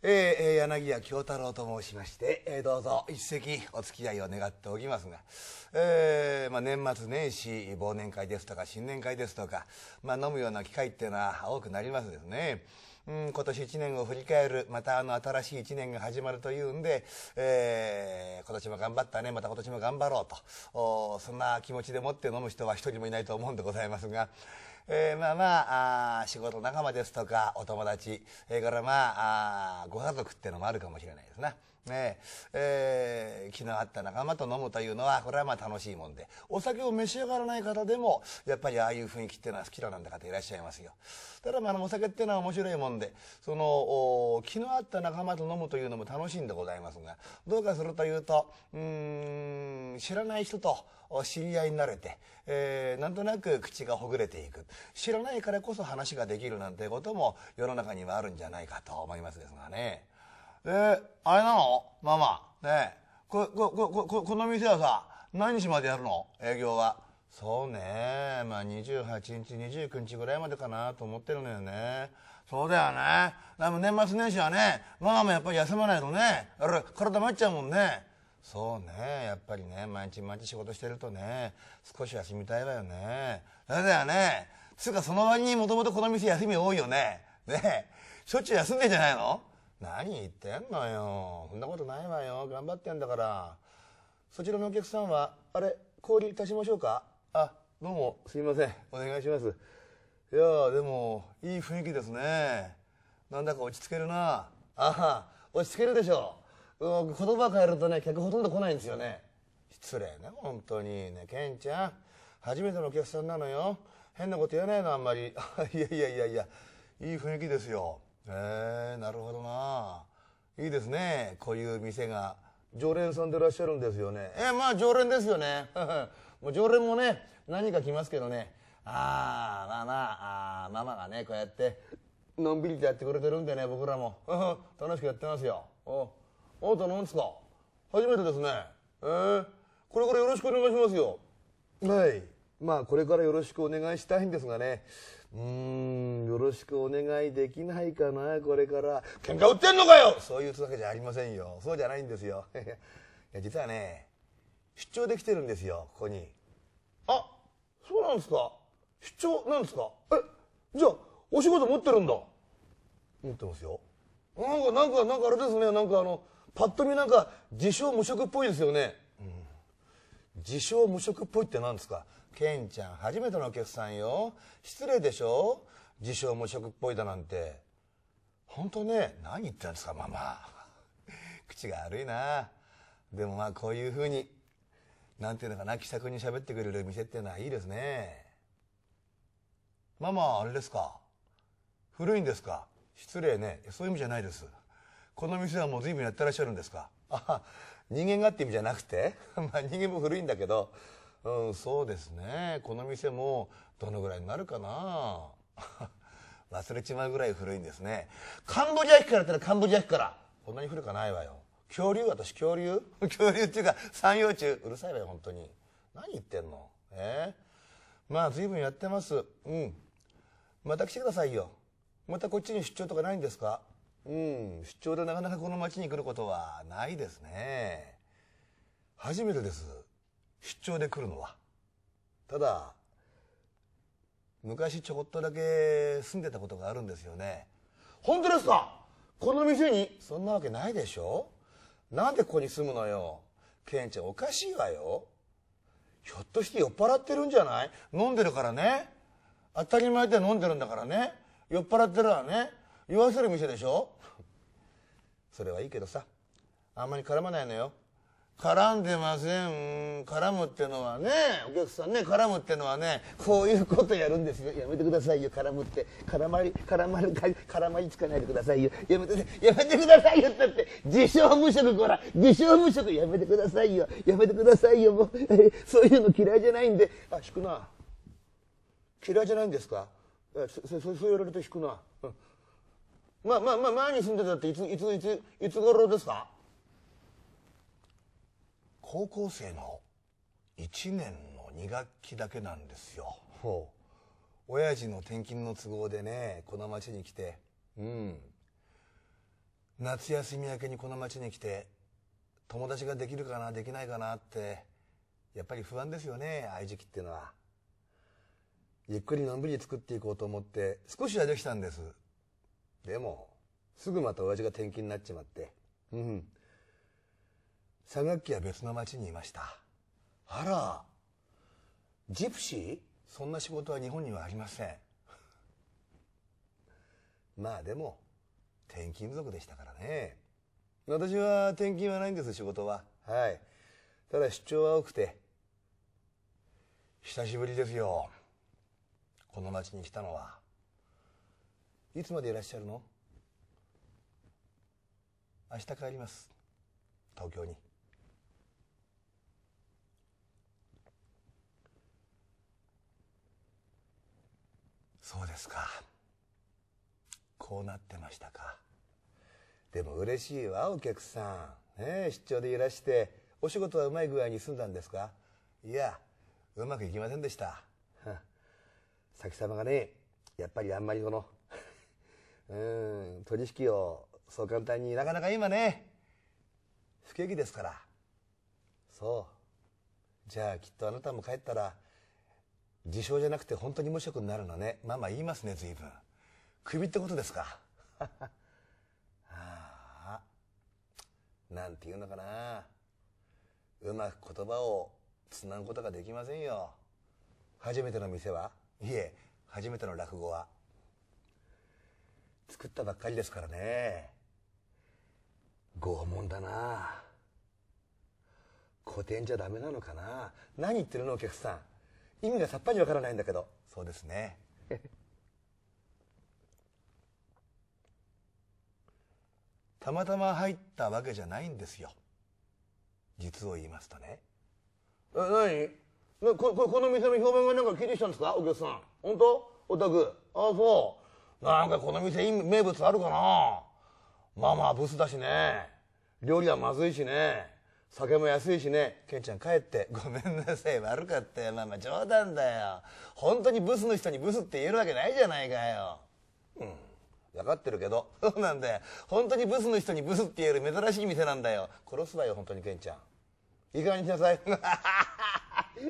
えー、柳家京太郎と申しまして、えー、どうぞ一席お付き合いを願っておきますが、えーまあ、年末年始忘年会ですとか新年会ですとか、まあ、飲むような機会っていうのは多くなりますですね。うん、今年一年を振り返るまたあの新しい一年が始まるというんで、えー、今年も頑張ったねまた今年も頑張ろうとそんな気持ちでもって飲む人は一人もいないと思うんでございますが、えー、まあまあ仕事仲間ですとかお友達それ、からまああご家族っていうのもあるかもしれないですな、ね。ねええー、気の合った仲間と飲むというのはこれはまあ楽しいもんでお酒を召し上がらない方でもやっぱりああいう雰囲気っていうのは好きだなんて方いらっしゃいますよ。ただまあお酒っていうのは面白いもんでその気の合った仲間と飲むというのも楽しいんでございますがどうかするというとうん知らない人と知り合いになれて、えー、なんとなく口がほぐれていく知らないからこそ話ができるなんてことも世の中にはあるんじゃないかと思いますですがね。えー、あれなのママ。ねえ。こ、こ、こ、こ、この店はさ、何日までやるの営業は。そうね。まあ、28日、29日ぐらいまでかなと思ってるのよね。そうだよね。でも年末年始はね、ママもやっぱり休まないとね。あれ、体まっちゃうもんね。そうね。やっぱりね、毎日毎日仕事してるとね、少し休みたいわよね。そうだよね。つうか、その割にもともとこの店休み多いよね。ねえ。しょっちゅう休んでんじゃないの何言ってんのよ。そんなことないわよ。頑張ってんだから。そちらのお客さんは、あれ、氷足しましょうかあ、どうも、すいません。お願いします。いやでも、いい雰囲気ですね。なんだか落ち着けるな。ああ、落ち着けるでしょう。言葉変えるとね、客ほとんど来ないんですよね。失礼ね、本当に。ね、ケンちゃん、初めてのお客さんなのよ。変なこと言わないの、あんまり。いやいやいやいや、いい雰囲気ですよ。へえなるほどないいですねこういう店が常連さんでいらっしゃるんですよねえまあ常連ですよね もう常連もね何か来ますけどねああまあまああママがねこうやってのんびりとやってくれてるんでね僕らも 楽しくやってますよおあなた何ですか初めてですねえー、これからよろしくお願いしますよはいまあこれからよろしくお願いしたいんですがねうーん、よろしくお願いできないかな、これから。喧嘩売ってんのかよそういうわけじゃありませんよ。そうじゃないんですよ。いや、実はね、出張できてるんですよ、ここに。あ、そうなんですか出張なんですかえ、じゃあ、お仕事持ってるんだ。持ってますよ。なんか、なんか、なんかあれですね、なんかあの、パッと見なんか、自称無職っぽいですよね。うん。自称無職っぽいって何ですかケンちゃん初めてのお客さんよ失礼でしょ自称無職っぽいだなんて本当ね何言ってんですかママ 口が悪いなでもまあこういうふうになんていうのかな気さくに喋ってくれる店っていうのはいいですねママあれですか古いんですか失礼ねそういう意味じゃないですこの店はもう随分やってらっしゃるんですかあ人間がって意味じゃなくて まあ人間も古いんだけどうん、そうですね。この店も、どのぐらいになるかな 忘れちまうぐらい古いんですね。カンボジア駅からってのはカンボジア駅から。こんなに古くはないわよ。恐竜私恐竜 恐竜っていうか、三葉虫。うるさいわよ、本当に。何言ってんのええー、まあ、随分やってます。うん。また来てくださいよ。またこっちに出張とかないんですかうん、出張でなかなかこの町に来ることはないですね。初めてです。出張で来るのは。ただ、昔ちょこっとだけ住んでたことがあるんですよね。本当ですかこの店にそんなわけないでしょなんでここに住むのよ。ケンちゃんおかしいわよ。ひょっとして酔っ払ってるんじゃない飲んでるからね。当たり前で飲んでるんだからね。酔っ払ってるわね。言わせる店でしょそれはいいけどさ、あんまり絡まないのよ。絡んでません。絡むってのはね、お客さんね、絡むってのはね、こういうことやるんですよ。やめてくださいよ、絡むって。絡まり、絡まり、絡まりつかないでくださいよ。やめて、やめてくださいよってって、自称無職、こら、自称無職、やめてくださいよ。やめてくださいよ、もう、そういうの嫌いじゃないんで。あ、引くな。嫌いじゃないんですかそそう言われると引くな。うん、まあまあまあ、前に住んでたっていつ、いつ、いつ、いつ頃ですか高校生の1年の2学期だけなんですよほう親父の転勤の都合でねこの町に来てうん夏休み明けにこの町に来て友達ができるかなできないかなってやっぱり不安ですよね愛い時期っていうのはゆっくりのんびり作っていこうと思って少しはできたんですでもすぐまた親父が転勤になっちまってうん3学期は別の町にいましたあらジプシーそんな仕事は日本にはありません まあでも転勤族でしたからね私は転勤はないんです仕事ははいただ出張は多くて久しぶりですよこの町に来たのはいつまでいらっしゃるの明日帰ります東京にそうですかこうなってましたかでも嬉しいわお客さん、ねえ、出張でいらしてお仕事はうまい具合に済んだんですかいやうまくいきませんでした 先様がねやっぱりあんまりその うん取引をそう簡単になかなか今ね不景気ですからそうじゃあきっとあなたも帰ったら自称じゃなくて本当に無職になるのねママ言いますね随分クビってことですか ああなんていうのかなうまく言葉をつなぐことができませんよ初めての店はいえ初めての落語は作ったばっかりですからね拷問だな古典じゃダメなのかな何言ってるのお客さん意味がさっぱりわからないんだけどそうですね たまたま入ったわけじゃないんですよ実を言いますとねえ何なこここの店の評判がなんか聞いてきたんですかお客さん本当お宅ああそうなんかこの店い名物あるかなまあまあブスだしね料理はまずいしね酒も安いしねケンちゃん帰ってごめんなさい悪かったよママ冗談だよ本当にブスの人にブスって言えるわけないじゃないかようん分かってるけどそうなんだよ本当にブスの人にブスって言える珍しい店なんだよ殺すわよ本当にケンちゃんいい加減にしなさい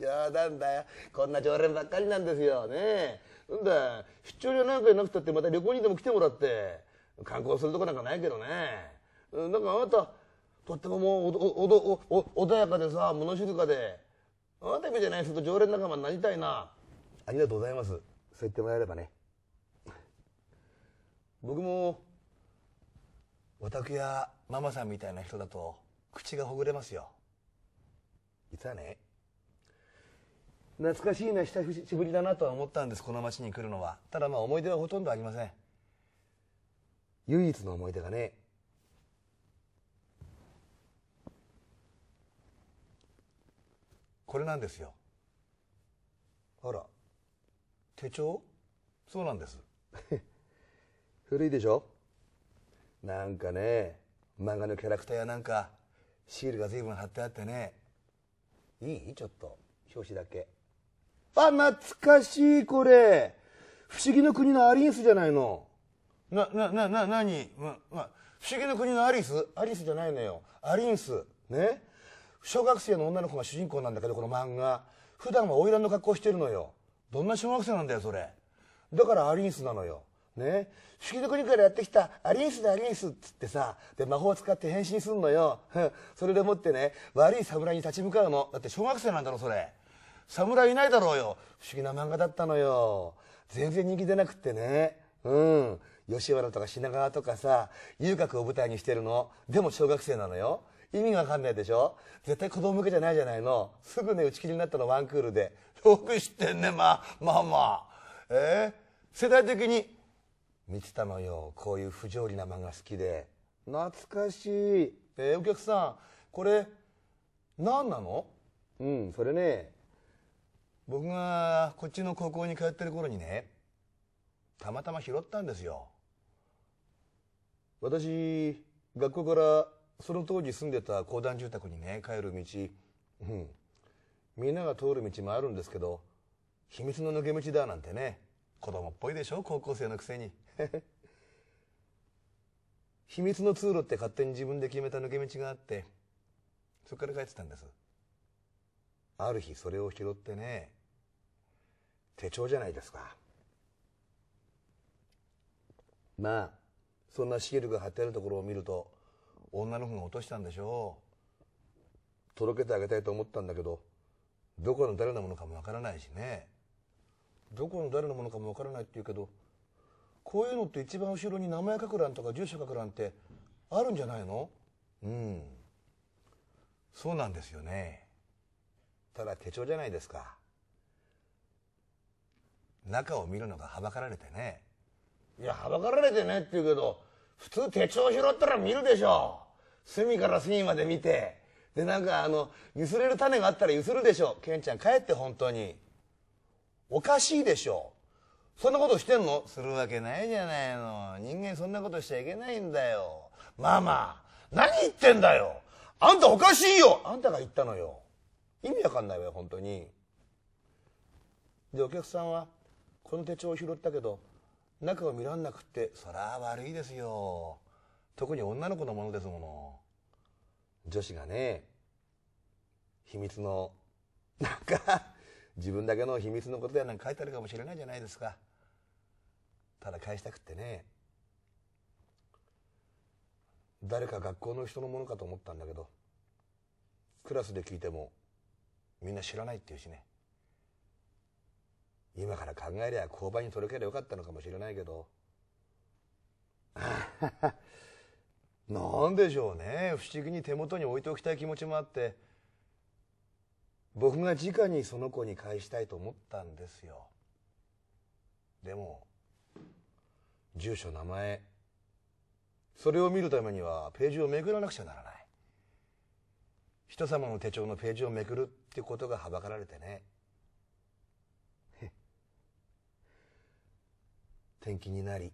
冗談だよこんな常連ばっかりなんですよねんだ出張料なんかなくたってまた旅行にでも来てもらって観光するとこなんかないけどねなんかあなたとってももう穏やかでさ物静かであなたみたいな人と常連仲間になりたいなありがとうございますそう言ってもらえればね僕もお宅やママさんみたいな人だと口がほぐれますよ実はね懐かしいな久しぶりだなとは思ったんですこの町に来るのはただまあ思い出はほとんどありません唯一の思い出がねこれなんですよあら手帳そうなんです 古いでしょなんかね漫画のキャラクターやなんかシールが随分貼ってあってねいいちょっと表紙だけあ懐かしいこれ不思議の国のアリンスじゃないのなななな何、まま、不思議の国のアリスアリスじゃないのよアリンスね小学生の女の子が主人公なんだけどこの漫画普段は花魁の格好してるのよどんな小学生なんだよそれだからアリンスなのよね不思議の国からやってきたアリンスだアリンスっつってさで魔法を使って変身すんのよ それでもってね悪い侍に立ち向かうのだって小学生なんだろそれ侍いないだろうよ不思議な漫画だったのよ全然人気出なくってねうん吉原とか品川とかさ遊郭を舞台にしてるのでも小学生なのよ意味わかんないでしょ絶対子供向けじゃないじゃないの。すぐね、打ち切りになったの、ワンクールで。よく知ってんね、ま、ママ。えー、世代的に、見てたのよ。こういう不条理な漫画好きで。懐かしい。えー、お客さん、これ、何なのうん、それね、僕がこっちの高校に通ってる頃にね、たまたま拾ったんですよ。私、学校からその当時住んでた公団住宅にね、帰る道、うん。みんなが通る道もあるんですけど、秘密の抜け道だなんてね、子供っぽいでしょ高校生のくせに。秘密の通路って勝手に自分で決めた抜け道があって、そっから帰ってたんです。ある日それを拾ってね、手帳じゃないですか。まあ、そんなシールが貼ってあるところを見ると、女の子が落としたんでしょう届けてあげたいと思ったんだけどどこの誰のものかもわからないしねどこの誰のものかもわからないって言うけどこういうのって一番後ろに名前書く欄とか住所書く欄ってあるんじゃないのうんそうなんですよねただ手帳じゃないですか中を見るのがはばかられてねいやはばかられてねって言うけど普通手帳拾ったら見るでしょ隅から隅まで見てでなんかあのゆすれる種があったらゆするでしょケンちゃん帰って本当におかしいでしょそんなことしてんのするわけないじゃないの人間そんなことしちゃいけないんだよまあまあ何言ってんだよあんたおかしいよあんたが言ったのよ意味わかんないわよ本当にでお客さんはこの手帳を拾ったけど中を見らんなくってそゃ悪いですよ特に女の子のものですもの女子がね秘密のなんか自分だけの秘密のことやなんか書いてあるかもしれないじゃないですかただ返したくってね誰か学校の人のものかと思ったんだけどクラスで聞いてもみんな知らないっていうしね今から考えりゃ交番に届けりゃよかったのかもしれないけど なんでしょうね不思議に手元に置いておきたい気持ちもあって僕が直にその子に返したいと思ったんですよでも住所名前それを見るためにはページをめくらなくちゃならない人様の手帳のページをめくるってことがはばかられてね転勤になり引っ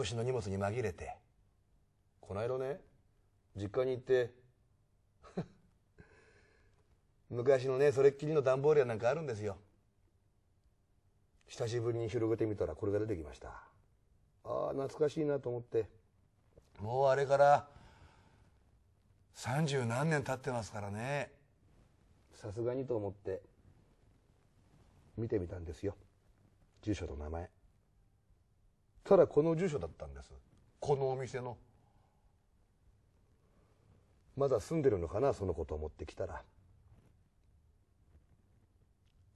越しの荷物に紛れてこないだね実家に行って 昔のねそれっきりの段ボールやなんかあるんですよ久しぶりに広げてみたらこれが出てきましたああ懐かしいなと思ってもうあれから三十何年経ってますからねさすがにと思って見てみたんですよ住所と名前ただこの住所だったんですこのお店のまだ住んでるのかなそのことを思ってきたら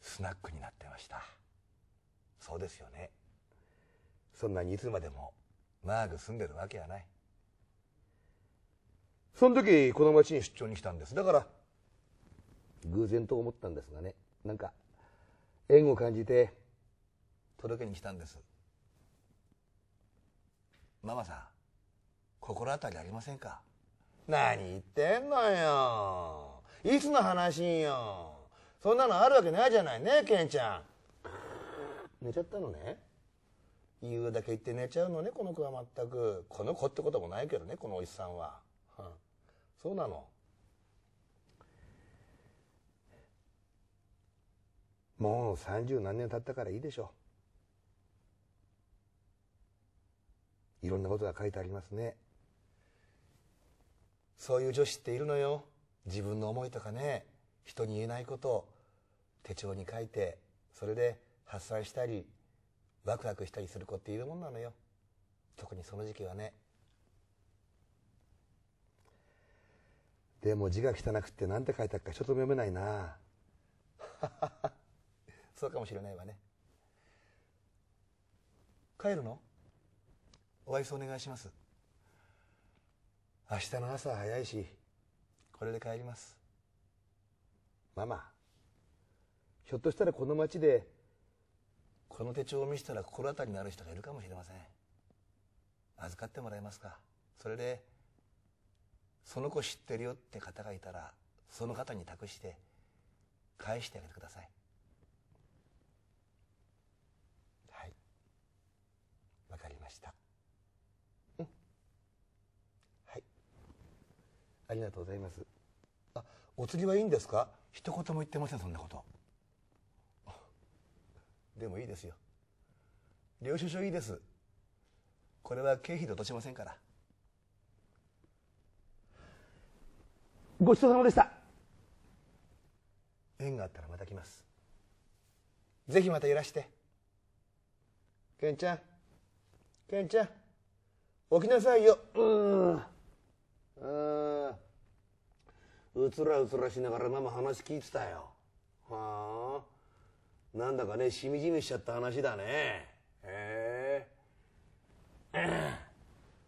スナックになってましたそうですよねそんなにいつまでもマーグ住んでるわけはないその時この町に出張に来たんですだから偶然と思ったんですがねなんか縁を感じて届けに来たんですママさん心当たりありませんか何言ってんのよいつの話よそんなのあるわけないじゃないねケンちゃん寝ちゃったのね言うだけ言って寝ちゃうのねこの子は全くこの子ってこともないけどねこのおじさんは、うん、そうなのもう三十何年経ったからいいでしょいろんなことが書いてありますねそういう女子っているのよ自分の思いとかね人に言えないことを手帳に書いてそれで発散したりワクワクしたりする子っているもんなのよ特にその時期はねでも字が汚くって何て書いたっかちょっと読めないな そうかもしれないわね帰るのお愛想お願いします明日の朝早いしこれで帰りますママひょっとしたらこの町でこの手帳を見せたら心当たりのある人がいるかもしれません預かってもらえますかそれでその子知ってるよって方がいたらその方に託して返してあげてくださいありがとうございますあお釣りはいいんですか一言も言ってませんそんなこと でもいいですよ領収書いいですこれは経費で落としませんからごちそうさまでした縁があったらまた来ますぜひまたいらしてケンちゃんケンちゃん起きなさいようんあうつらうつらしながらママ話聞いてたよはあなんだかねしみじみしちゃった話だねへえ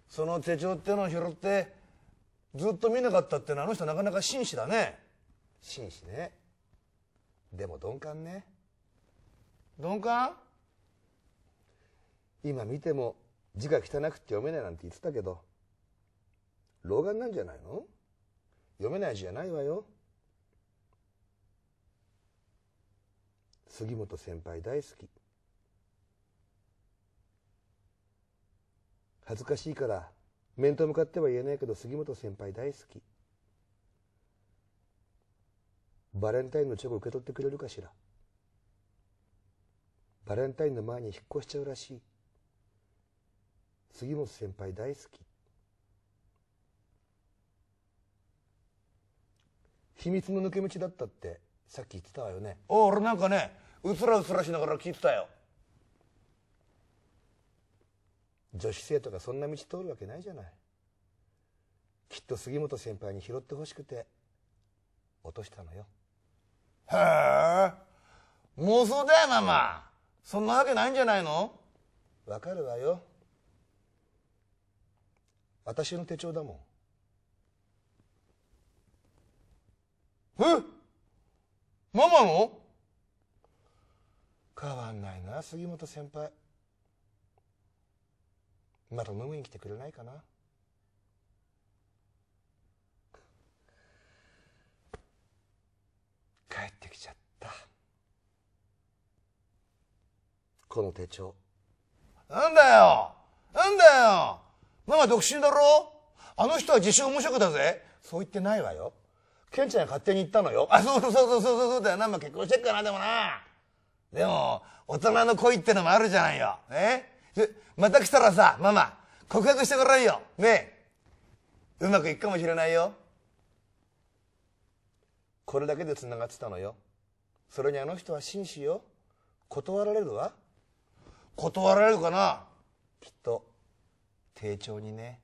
その手帳ってのを拾ってずっと見なかったってのはあの人なかなか紳士だね紳士ねでも鈍感ね鈍感今見ても字が汚くて読めないなんて言ってたけど老眼なんじゃないの読めない字じゃないわよ。杉本先輩大好き。恥ずかしいから面と向かっては言えないけど杉本先輩大好き。バレンタインのチョコ受け取ってくれるかしらバレンタインの前に引っ越しちゃうらしい杉本先輩大好き秘密の抜け道だったってさっき言ってたわよねあ俺なんかねうつらうつらしながら聞いてたよ女子生徒がそんな道通るわけないじゃないきっと杉本先輩に拾ってほしくて落としたのよへえ妄想だよママそんなわけないんじゃないのわかるわよ私の手帳だもんえママの変わんないな杉本先輩また飲みに来てくれないかな帰ってきちゃったこの手帳なんだよなんだよママ独身だろあの人は自称無職だぜそう言ってないわよケンちゃんが勝手に言ったのよ。あ、そうそうそうそうそうだよな。まあ、結婚してっかな、でもな。でも、大人の恋ってのもあるじゃないよ。えまた来たらさ、ママ、告白してごらんよ。ねえ。うまくいくかもしれないよ。これだけで繋がってたのよ。それにあの人は紳士よ。断られるわ。断られるかなきっと、丁重にね。